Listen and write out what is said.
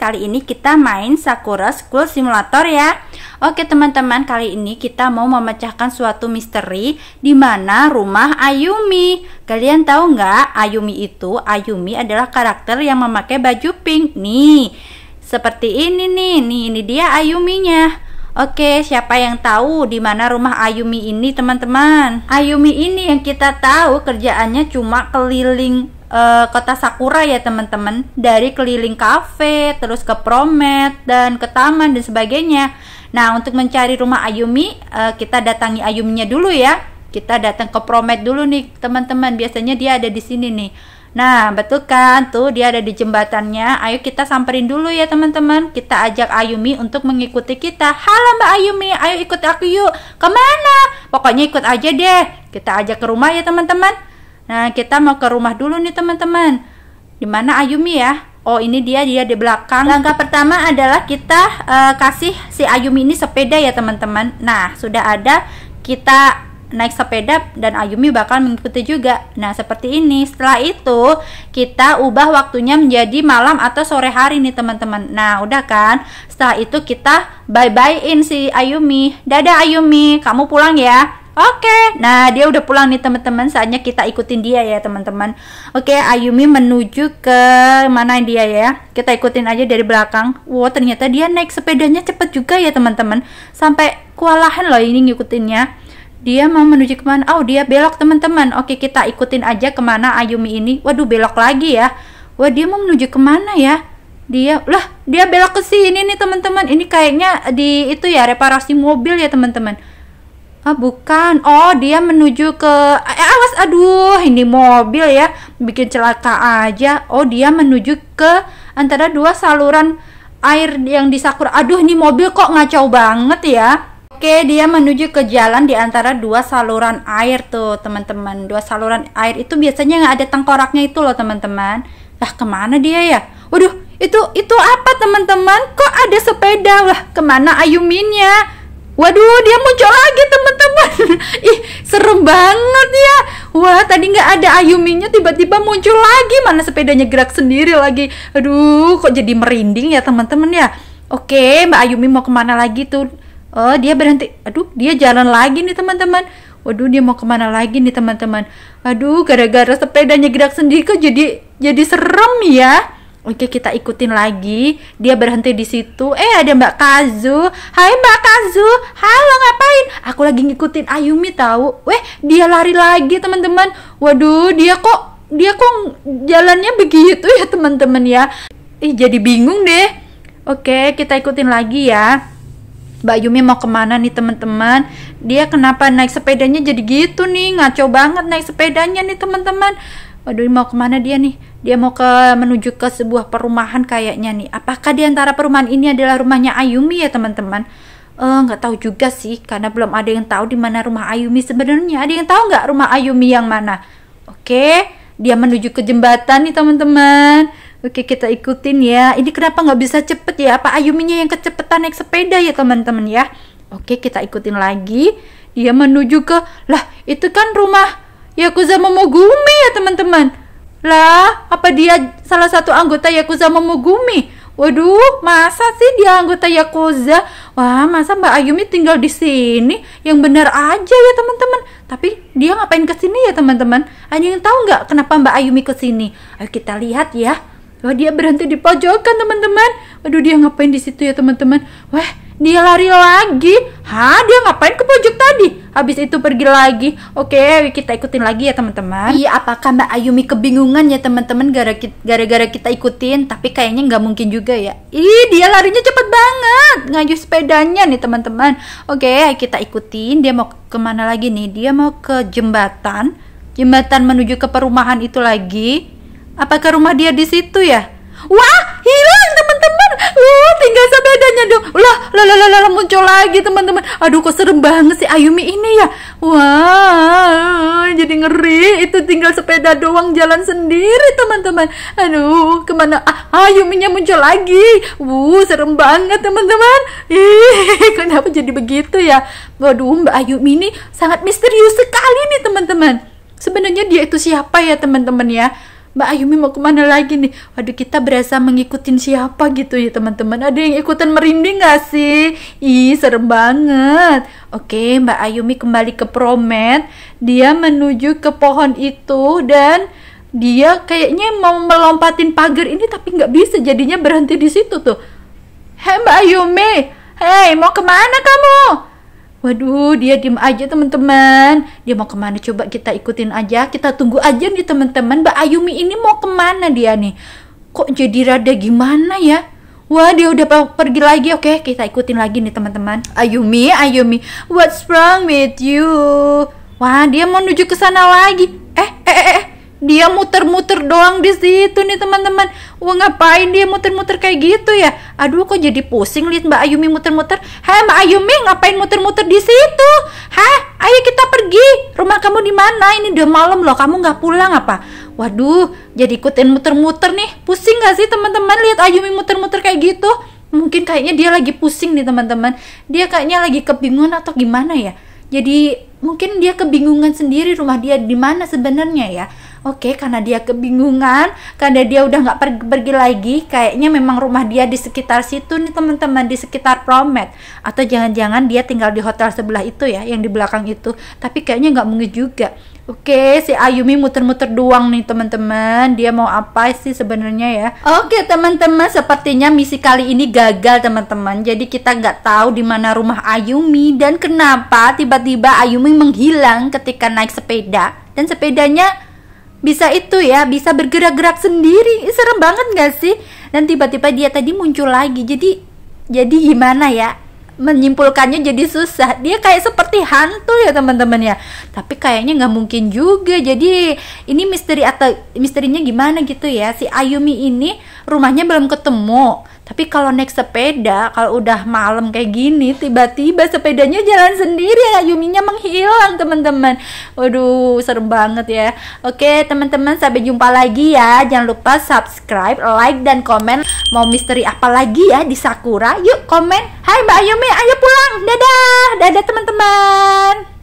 Kali ini kita main Sakura School Simulator ya. Oke teman-teman, kali ini kita mau memecahkan suatu misteri di mana rumah Ayumi. Kalian tahu nggak Ayumi itu? Ayumi adalah karakter yang memakai baju pink nih. Seperti ini nih, nih ini dia Ayuminya. Oke, siapa yang tahu di mana rumah Ayumi ini, teman-teman? Ayumi ini yang kita tahu kerjaannya cuma keliling uh, kota Sakura ya teman-teman dari keliling kafe terus ke promet dan ke taman dan sebagainya nah untuk mencari rumah Ayumi uh, kita datangi Ayuminya dulu ya kita datang ke promet dulu nih teman-teman biasanya dia ada di sini nih Nah, betul kan? Tuh dia ada di jembatannya. Ayo kita samperin dulu ya, teman-teman. Kita ajak Ayumi untuk mengikuti kita. Halo Mbak Ayumi, ayo ikut aku yuk. Kemana? Pokoknya ikut aja deh. Kita ajak ke rumah ya, teman-teman. Nah, kita mau ke rumah dulu nih teman-teman. Di mana Ayumi ya? Oh, ini dia dia di belakang. Langkah pertama adalah kita uh, kasih si Ayumi ini sepeda ya, teman-teman. Nah, sudah ada kita naik sepeda dan Ayumi bakal mengikuti juga. Nah, seperti ini. Setelah itu, kita ubah waktunya menjadi malam atau sore hari nih, teman-teman. Nah, udah kan? Setelah itu kita bye byein si Ayumi. Dadah Ayumi, kamu pulang ya. Oke, okay. nah dia udah pulang nih teman-teman. Saatnya kita ikutin dia ya teman-teman. Oke, okay, Ayumi menuju ke mana dia ya? Kita ikutin aja dari belakang. Wow, ternyata dia naik sepedanya cepet juga ya teman-teman. Sampai kewalahan loh ini ngikutinnya. Dia mau menuju kemana? Oh, dia belok teman-teman. Oke, okay, kita ikutin aja kemana Ayumi ini. Waduh, belok lagi ya. Wah, dia mau menuju kemana ya? Dia, lah, dia belok ke sini nih teman-teman. Ini kayaknya di itu ya reparasi mobil ya teman-teman Ah bukan. Oh, dia menuju ke eh, awas aduh, ini mobil ya, bikin celaka aja. Oh, dia menuju ke antara dua saluran air yang disakur, Aduh, ini mobil kok ngacau banget ya. Oke, dia menuju ke jalan di antara dua saluran air tuh, teman-teman. Dua saluran air itu biasanya nggak ada tengkoraknya itu loh, teman-teman. Lah, kemana dia ya? Waduh, itu itu apa teman-teman? Kok ada sepeda? Lah, kemana Ayuminnya? Waduh, dia muncul lagi teman-teman. Ih, serem banget ya. Wah, tadi nggak ada Ayuminya tiba-tiba muncul lagi. Mana sepedanya gerak sendiri lagi. Aduh, kok jadi merinding ya teman-teman ya. Oke, Mbak Ayumi mau kemana lagi tuh? Oh, dia berhenti. Aduh, dia jalan lagi nih teman-teman. Waduh, dia mau kemana lagi nih teman-teman? Aduh, gara-gara sepedanya gerak sendiri kok jadi jadi serem ya. Oke kita ikutin lagi Dia berhenti di situ Eh ada Mbak Kazu Hai Mbak Kazu Halo ngapain Aku lagi ngikutin Ayumi tahu. Weh dia lari lagi teman-teman Waduh dia kok Dia kok jalannya begitu ya teman-teman ya Ih jadi bingung deh Oke kita ikutin lagi ya Mbak Yumi mau kemana nih teman-teman Dia kenapa naik sepedanya jadi gitu nih Ngaco banget naik sepedanya nih teman-teman Waduh mau kemana dia nih dia mau ke menuju ke sebuah perumahan kayaknya nih apakah di antara perumahan ini adalah rumahnya Ayumi ya teman-teman Eh nggak tahu juga sih karena belum ada yang tahu di mana rumah Ayumi sebenarnya ada yang tahu nggak rumah Ayumi yang mana oke dia menuju ke jembatan nih teman-teman Oke kita ikutin ya Ini kenapa nggak bisa cepet ya Apa Ayuminya yang kecepetan naik sepeda ya teman-teman ya Oke kita ikutin lagi Dia menuju ke Lah itu kan rumah Yakuza Momogumi ya teman-teman lah, apa dia salah satu anggota Yakuza Momogumi? Waduh, masa sih dia anggota Yakuza? Wah, masa Mbak Ayumi tinggal di sini? Yang benar aja ya teman-teman. Tapi dia ngapain ke sini ya teman-teman? Ada yang tahu nggak kenapa Mbak Ayumi ke sini? Ayo kita lihat ya. Wah, dia berhenti di pojokan teman-teman. Aduh dia ngapain di situ ya teman-teman? Wah dia lari lagi. Hah dia ngapain ke pojok tadi? Habis itu pergi lagi. Oke kita ikutin lagi ya teman-teman. Iya apakah Mbak Ayumi kebingungan ya teman-teman gara-gara kita ikutin? Tapi kayaknya nggak mungkin juga ya. Ih dia larinya cepet banget. Ngaju sepedanya nih teman-teman. Oke kita ikutin. Dia mau kemana lagi nih? Dia mau ke jembatan. Jembatan menuju ke perumahan itu lagi. Apakah rumah dia di situ ya? Wah, tapi nggak ada bedanya dong lah lah lah lah muncul lagi teman-teman aduh kok serem banget si Ayumi ini ya wah jadi ngeri itu tinggal sepeda doang jalan sendiri teman-teman aduh kemana ah Ayuminya muncul lagi wuh serem banget teman-teman ih kenapa jadi begitu ya waduh Mbak Ayumi ini sangat misterius sekali nih teman-teman sebenarnya dia itu siapa ya teman-teman ya Mbak Ayumi mau kemana lagi nih? Waduh kita berasa mengikuti siapa gitu ya teman-teman. Ada yang ikutan merinding gak sih? Ih serem banget. Oke Mbak Ayumi kembali ke Promet. Dia menuju ke pohon itu dan dia kayaknya mau melompatin pagar ini tapi nggak bisa jadinya berhenti di situ tuh. Hei Mbak Ayumi, hei mau kemana kamu? Waduh, dia diem aja teman-teman. Dia mau kemana? Coba kita ikutin aja. Kita tunggu aja nih teman-teman. Mbak Ayumi ini mau kemana dia nih? Kok jadi rada gimana ya? Wah, dia udah pergi lagi. Oke, kita ikutin lagi nih teman-teman. Ayumi, Ayumi, what's wrong with you? Wah, dia mau menuju ke sana lagi dia muter-muter doang di situ nih teman-teman. Wah ngapain dia muter-muter kayak gitu ya? Aduh kok jadi pusing lihat Mbak Ayumi muter-muter. Hah Mbak Ayumi ngapain muter-muter di situ? Hah? Ayo kita pergi. Rumah kamu di mana? Ini udah malam loh. Kamu nggak pulang apa? Waduh, jadi ikutin muter-muter nih. Pusing gak sih teman-teman lihat Ayumi muter-muter kayak gitu? Mungkin kayaknya dia lagi pusing nih teman-teman. Dia kayaknya lagi kebingungan atau gimana ya? Jadi mungkin dia kebingungan sendiri rumah dia di mana sebenarnya ya. Oke, okay, karena dia kebingungan, karena dia udah nggak pergi, pergi lagi, kayaknya memang rumah dia di sekitar situ nih teman-teman di sekitar Promet. Atau jangan-jangan dia tinggal di hotel sebelah itu ya, yang di belakang itu. Tapi kayaknya nggak mungkin juga. Oke, okay, si Ayumi muter-muter doang nih teman-teman. Dia mau apa sih sebenarnya ya? Oke okay, teman-teman, sepertinya misi kali ini gagal teman-teman. Jadi kita nggak tahu di mana rumah Ayumi dan kenapa tiba-tiba Ayumi menghilang ketika naik sepeda dan sepedanya bisa itu ya bisa bergerak-gerak sendiri serem banget gak sih dan tiba-tiba dia tadi muncul lagi jadi jadi gimana ya menyimpulkannya jadi susah dia kayak seperti hantu ya teman-teman ya tapi kayaknya nggak mungkin juga jadi ini misteri atau misterinya gimana gitu ya si Ayumi ini rumahnya belum ketemu tapi kalau naik sepeda, kalau udah malam kayak gini, tiba-tiba sepedanya jalan sendiri, ya Yuminya menghilang, teman-teman. Waduh, serem banget ya. Oke, teman-teman, sampai jumpa lagi ya. Jangan lupa subscribe, like, dan komen. Mau misteri apa lagi ya di Sakura? Yuk komen. Hai Mbak Ayumi, ayo pulang. Dadah, dadah teman-teman.